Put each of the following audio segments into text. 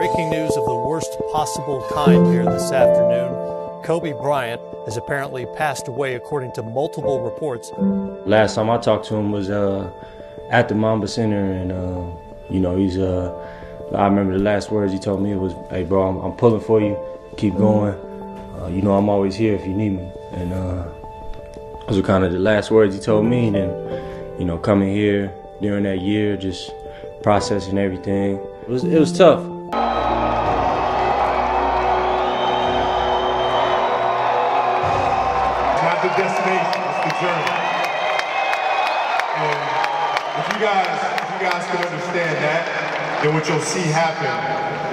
Breaking news of the worst possible kind here this afternoon. Kobe Bryant has apparently passed away, according to multiple reports. Last time I talked to him was uh, at the Mamba Center, and uh, you know he's. Uh, I remember the last words he told me was, "Hey, bro, I'm, I'm pulling for you. Keep going. Uh, you know I'm always here if you need me." And uh, those were kind of the last words he told me. And then, you know, coming here during that year, just processing everything. It was it was tough. guys, if you guys can understand that, then what you'll see happen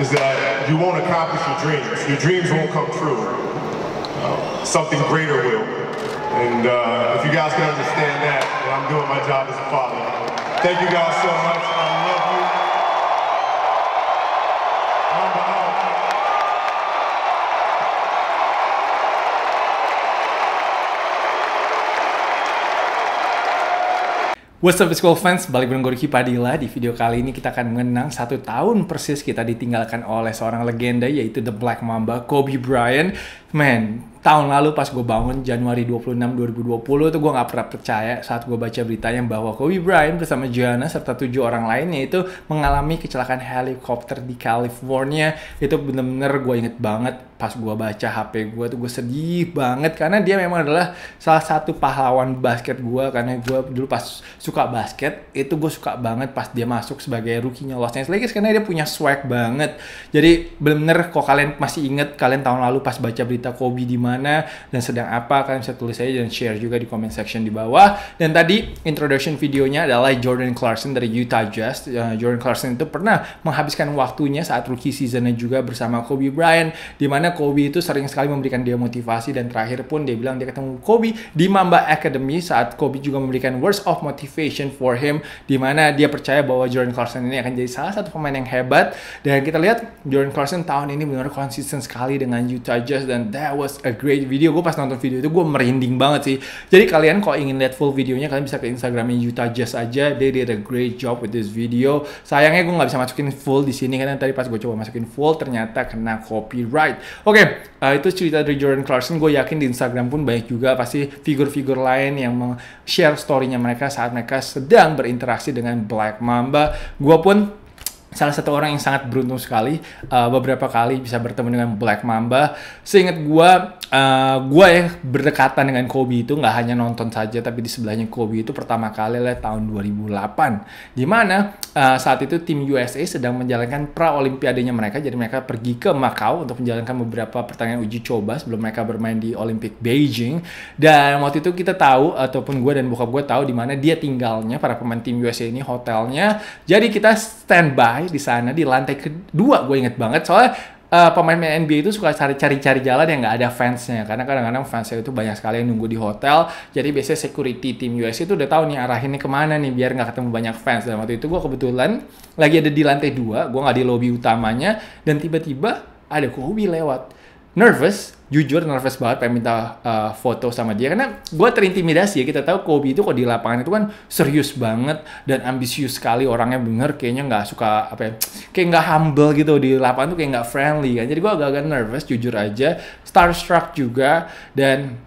is that you won't accomplish your dreams. Your dreams won't come true. Uh, something greater will. And uh, if you guys can understand that, then I'm doing my job as a father. Thank you guys so much. What's up school fans, balik bareng Gorky Padilla. Di video kali ini kita akan mengenang satu tahun persis kita ditinggalkan oleh seorang legenda yaitu The Black Mamba, Kobe Bryant. Men, tahun lalu pas gue bangun Januari 26 2020 itu gue gak pernah percaya saat gue baca beritanya bahwa Kobe Bryant bersama Gianna serta tujuh orang lainnya itu mengalami kecelakaan helikopter di California itu bener-bener gue inget banget pas gue baca HP gue tuh gue sedih banget karena dia memang adalah salah satu pahlawan basket gue karena gue dulu pas suka basket itu gue suka banget pas dia masuk sebagai rookie-nya Los Angeles Lakers karena dia punya swag banget jadi bener-bener kok kalian masih inget kalian tahun lalu pas baca berita cerita Kobe di mana dan sedang apa kalian bisa tulis aja dan share juga di comment section di bawah dan tadi introduction videonya adalah Jordan Clarkson dari Utah Jazz uh, Jordan Clarkson itu pernah menghabiskan waktunya saat rookie seasonnya juga bersama Kobe Bryant di mana Kobe itu sering sekali memberikan dia motivasi dan terakhir pun dia bilang dia ketemu Kobe di Mamba Academy saat Kobe juga memberikan words of motivation for him di mana dia percaya bahwa Jordan Clarkson ini akan jadi salah satu pemain yang hebat dan kita lihat Jordan Clarkson tahun ini benar-benar konsisten sekali dengan Utah Jazz dan that was a great video. Gue pas nonton video itu gue merinding banget sih. Jadi kalian kalau ingin lihat full videonya kalian bisa ke Instagramnya Yuta Jazz aja. They did a great job with this video. Sayangnya gue nggak bisa masukin full di sini karena tadi pas gue coba masukin full ternyata kena copyright. Oke, okay, uh, eh, itu cerita dari Jordan Clarkson. Gue yakin di Instagram pun banyak juga pasti figur-figur lain yang share storynya mereka saat mereka sedang berinteraksi dengan Black Mamba. Gue pun salah satu orang yang sangat beruntung sekali uh, beberapa kali bisa bertemu dengan Black Mamba. Seingat gua uh, gua ya berdekatan dengan Kobe itu nggak hanya nonton saja tapi di sebelahnya Kobe itu pertama kali lah tahun 2008 di mana uh, saat itu tim USA sedang menjalankan pra olimpiadenya mereka jadi mereka pergi ke Macau untuk menjalankan beberapa pertandingan uji coba sebelum mereka bermain di Olympic Beijing dan waktu itu kita tahu ataupun gua dan bokap gue tahu di mana dia tinggalnya para pemain tim USA ini hotelnya. Jadi kita standby di sana di lantai kedua gue inget banget soalnya uh, eh, pemain-pemain NBA itu suka cari-cari jalan yang nggak ada fansnya karena kadang-kadang fansnya itu banyak sekali yang nunggu di hotel jadi biasanya security tim US itu udah tahu nih arahinnya kemana nih biar nggak ketemu banyak fans dan waktu itu gue kebetulan lagi ada di lantai dua gue nggak di lobby utamanya dan tiba-tiba ada Kobe lewat nervous, jujur nervous banget pengen minta uh, foto sama dia karena gue terintimidasi ya kita tahu Kobe itu kok di lapangan itu kan serius banget dan ambisius sekali orangnya bener kayaknya nggak suka apa ya kayak nggak humble gitu di lapangan tuh kayak nggak friendly kan jadi gue agak-agak nervous jujur aja starstruck juga dan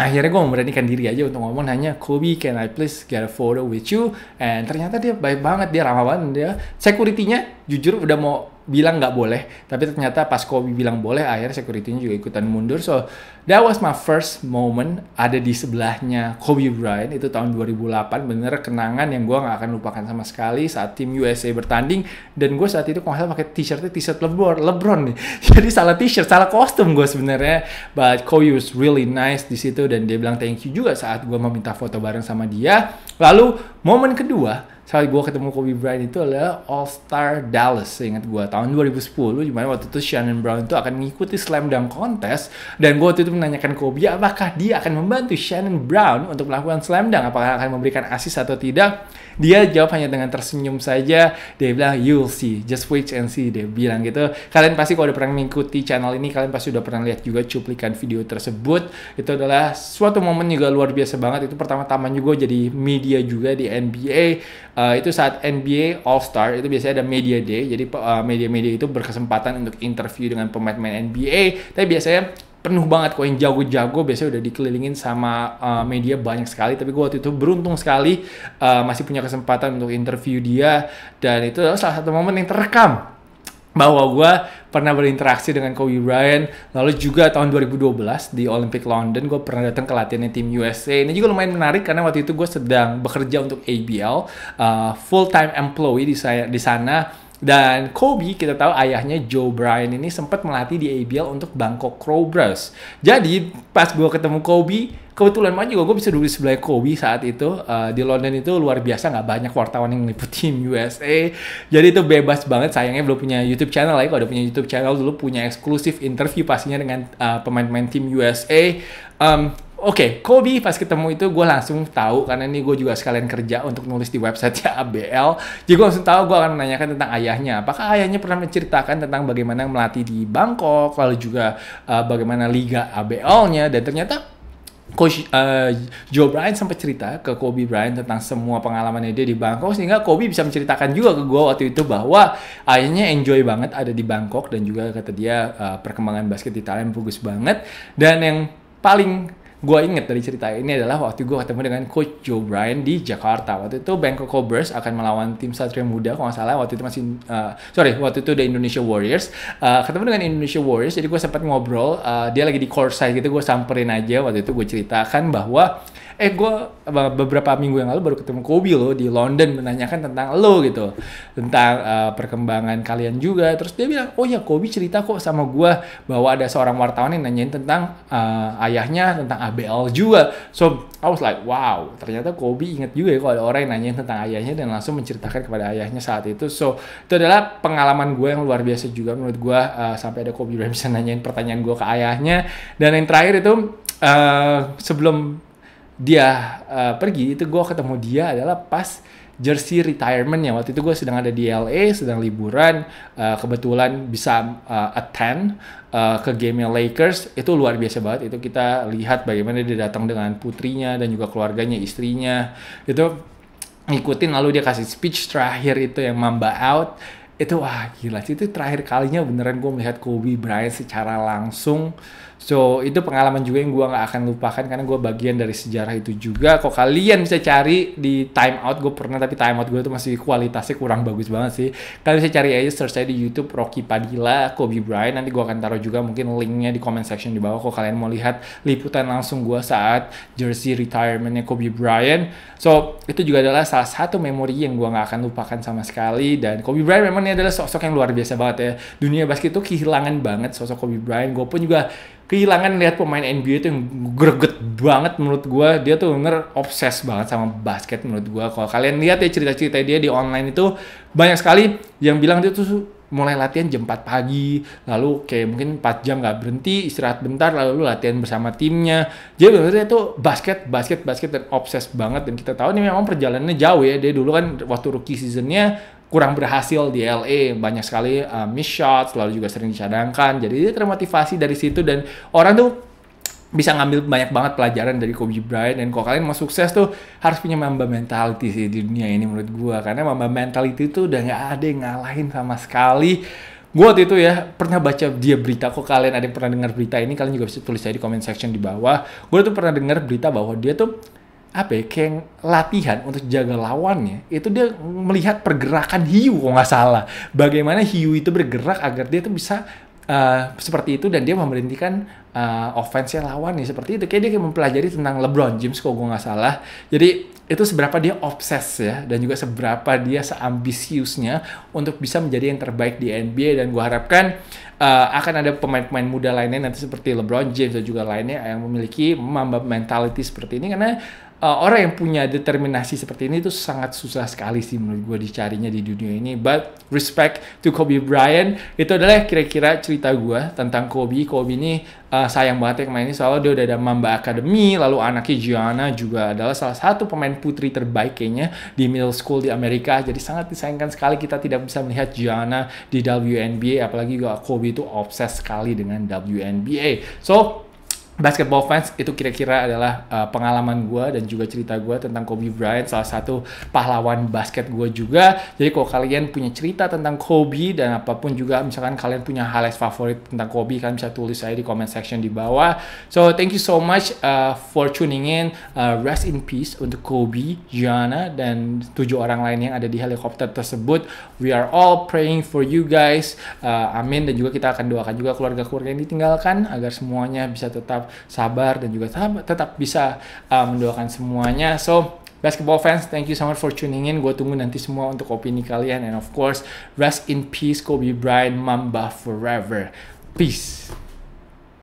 akhirnya gue memberanikan diri aja untuk ngomong hanya Kobe can I please get a photo with you and ternyata dia baik banget dia ramah banget dia securitynya jujur udah mau bilang nggak boleh, tapi ternyata pas Kobe bilang boleh, akhirnya security-nya juga ikutan mundur. So that was my first moment ada di sebelahnya Kobe Bryant itu tahun 2008, bener kenangan yang gue nggak akan lupakan sama sekali saat tim USA bertanding dan gue saat itu kok salah pakai t-shirtnya t-shirt LeBron, LeBron nih, jadi salah t-shirt, salah kostum gue sebenarnya. But Kobe was really nice di situ dan dia bilang thank you juga saat gue meminta foto bareng sama dia. Lalu momen kedua saat gue ketemu Kobe Bryant itu adalah All Star Dallas ingat gue tahun 2010 dimana waktu itu Shannon Brown itu akan mengikuti slam dunk contest dan gue waktu itu menanyakan Kobe apakah dia akan membantu Shannon Brown untuk melakukan slam dunk apakah akan memberikan asis atau tidak dia jawab hanya dengan tersenyum saja dia bilang you'll see just wait and see dia bilang gitu kalian pasti kalau udah pernah mengikuti channel ini kalian pasti udah pernah lihat juga cuplikan video tersebut itu adalah suatu momen juga luar biasa banget itu pertama-tama juga jadi media juga di NBA uh, itu saat NBA All Star itu biasanya ada media day jadi uh, media-media itu berkesempatan untuk interview dengan pemain-pemain NBA tapi biasanya penuh banget kok yang jago-jago biasanya udah dikelilingin sama uh, media banyak sekali tapi gue waktu itu beruntung sekali uh, masih punya kesempatan untuk interview dia dan itu salah satu momen yang terekam bahwa gue pernah berinteraksi dengan Kobe Bryant. Lalu juga tahun 2012 di Olympic London gue pernah datang ke latihan tim USA. Ini juga lumayan menarik karena waktu itu gue sedang bekerja untuk ABL, uh, full time employee di saya di sana. Dan Kobe, kita tahu ayahnya Joe Bryant ini sempat melatih di ABL untuk Bangkok Cobras. Jadi pas gue ketemu Kobe, kebetulan banget juga gue bisa duduk di sebelah Kobe saat itu uh, di London itu luar biasa nggak banyak wartawan yang liput tim USA jadi itu bebas banget sayangnya belum punya YouTube channel lagi ya. kalau udah punya YouTube channel dulu punya eksklusif interview pastinya dengan uh, pemain-pemain tim USA um, Oke, okay, Kobe pas ketemu itu gue langsung tahu karena ini gue juga sekalian kerja untuk nulis di website ya ABL. Jadi gue langsung tahu gue akan menanyakan tentang ayahnya. Apakah ayahnya pernah menceritakan tentang bagaimana melatih di Bangkok, lalu juga uh, bagaimana liga ABL-nya dan ternyata Coach uh, Joe Bryant sempat cerita ke Kobe Bryant tentang semua pengalamannya dia di Bangkok sehingga Kobe bisa menceritakan juga ke gue waktu itu bahwa akhirnya enjoy banget ada di Bangkok dan juga kata dia uh, perkembangan basket di Thailand bagus banget dan yang paling gue inget dari cerita ini adalah waktu gue ketemu dengan coach Joe Bryan di Jakarta waktu itu Bangkok Cobras akan melawan tim Satria Muda kalau nggak salah waktu itu masih uh, sorry waktu itu the Indonesia Warriors uh, ketemu dengan Indonesia Warriors jadi gue sempat ngobrol uh, dia lagi di course saya gitu gue samperin aja waktu itu gue ceritakan bahwa eh gue beberapa minggu yang lalu baru ketemu Kobe loh di London menanyakan tentang lo gitu tentang uh, perkembangan kalian juga terus dia bilang oh ya Kobe cerita kok sama gue bahwa ada seorang wartawan yang nanyain tentang uh, ayahnya tentang ABL juga so I was like wow ternyata Kobe inget juga ya kalau ada orang yang nanyain tentang ayahnya dan langsung menceritakan kepada ayahnya saat itu so itu adalah pengalaman gue yang luar biasa juga menurut gue uh, sampai ada Kobe Bryant bisa nanyain pertanyaan gue ke ayahnya dan yang terakhir itu uh, sebelum dia uh, pergi itu gue ketemu dia adalah pas jersey retirement ya waktu itu gue sedang ada di LA sedang liburan uh, kebetulan bisa uh, attend uh, ke game Lakers itu luar biasa banget itu kita lihat bagaimana dia datang dengan putrinya dan juga keluarganya istrinya itu ngikutin lalu dia kasih speech terakhir itu yang mamba out itu wah gila sih itu terakhir kalinya beneran gue melihat Kobe Bryant secara langsung So itu pengalaman juga yang gue gak akan lupakan karena gue bagian dari sejarah itu juga. Kok kalian bisa cari di time out gue pernah tapi time out gue tuh masih kualitasnya kurang bagus banget sih. Kalian bisa cari aja search saya di YouTube Rocky Padilla, Kobe Bryant. Nanti gue akan taruh juga mungkin linknya di comment section di bawah. Kok kalian mau lihat liputan langsung gue saat jersey retirementnya Kobe Bryant. So itu juga adalah salah satu memori yang gue gak akan lupakan sama sekali. Dan Kobe Bryant memang ini adalah sosok yang luar biasa banget ya. Dunia basket tuh kehilangan banget sosok Kobe Bryant. Gue pun juga kehilangan lihat pemain NBA itu yang greget banget menurut gue dia tuh bener obses banget sama basket menurut gue kalau kalian lihat ya cerita-cerita dia di online itu banyak sekali yang bilang dia tuh mulai latihan jam 4 pagi lalu kayak mungkin 4 jam gak berhenti istirahat bentar lalu latihan bersama timnya jadi bener itu basket basket basket dan obses banget dan kita tahu ini memang perjalanannya jauh ya dia dulu kan waktu rookie seasonnya kurang berhasil di LA banyak sekali uh, miss shots lalu juga sering dicadangkan jadi dia termotivasi dari situ dan orang tuh bisa ngambil banyak banget pelajaran dari Kobe Bryant dan kalau kalian mau sukses tuh harus punya mamba mentality sih di dunia ini menurut gua karena mamba mentality tuh udah nggak ada yang ngalahin sama sekali gua waktu itu ya pernah baca dia berita kok kalian ada yang pernah dengar berita ini kalian juga bisa tulis aja di comment section di bawah gua tuh pernah dengar berita bahwa dia tuh apa ya, kayak latihan untuk jaga lawannya itu dia melihat pergerakan hiu kalau nggak salah bagaimana hiu itu bergerak agar dia tuh bisa uh, seperti itu dan dia memberhentikan uh, eh, offense lawan nih ya, seperti itu kayak dia kayak mempelajari tentang LeBron James kalau gue nggak salah jadi itu seberapa dia obses ya dan juga seberapa dia seambisiusnya untuk bisa menjadi yang terbaik di NBA dan gue harapkan uh, akan ada pemain-pemain muda lainnya nanti seperti LeBron James dan juga lainnya yang memiliki mamba mentality seperti ini karena uh, orang yang punya determinasi seperti ini itu sangat susah sekali sih menurut gue dicarinya di dunia ini. But respect to Kobe Bryant itu adalah kira-kira cerita gue tentang Kobe. Kobe ini uh, sayang banget yang mainnya soalnya dia udah ada Mamba Academy, lalu anaknya Gianna juga adalah salah satu pemain putri terbaik kayaknya di middle school di Amerika. Jadi sangat disayangkan sekali kita tidak bisa melihat Gianna di WNBA, apalagi juga Kobe itu obses sekali dengan WNBA. So basketball fans itu kira-kira adalah uh, pengalaman gue dan juga cerita gue tentang Kobe Bryant salah satu pahlawan basket gue juga jadi kalau kalian punya cerita tentang Kobe dan apapun juga misalkan kalian punya highlight favorit tentang Kobe kalian bisa tulis saya di comment section di bawah so thank you so much uh, for tuning in uh, rest in peace untuk Kobe Gianna dan tujuh orang lain yang ada di helikopter tersebut we are all praying for you guys uh, amin dan juga kita akan doakan juga keluarga-keluarga yang ditinggalkan agar semuanya bisa tetap tetap sabar dan juga tetap, tetap bisa uh, mendoakan semuanya. So, basketball fans, thank you so much for tuning in. Gue tunggu nanti semua untuk opini kalian. And of course, rest in peace Kobe Bryant, Mamba forever. Peace.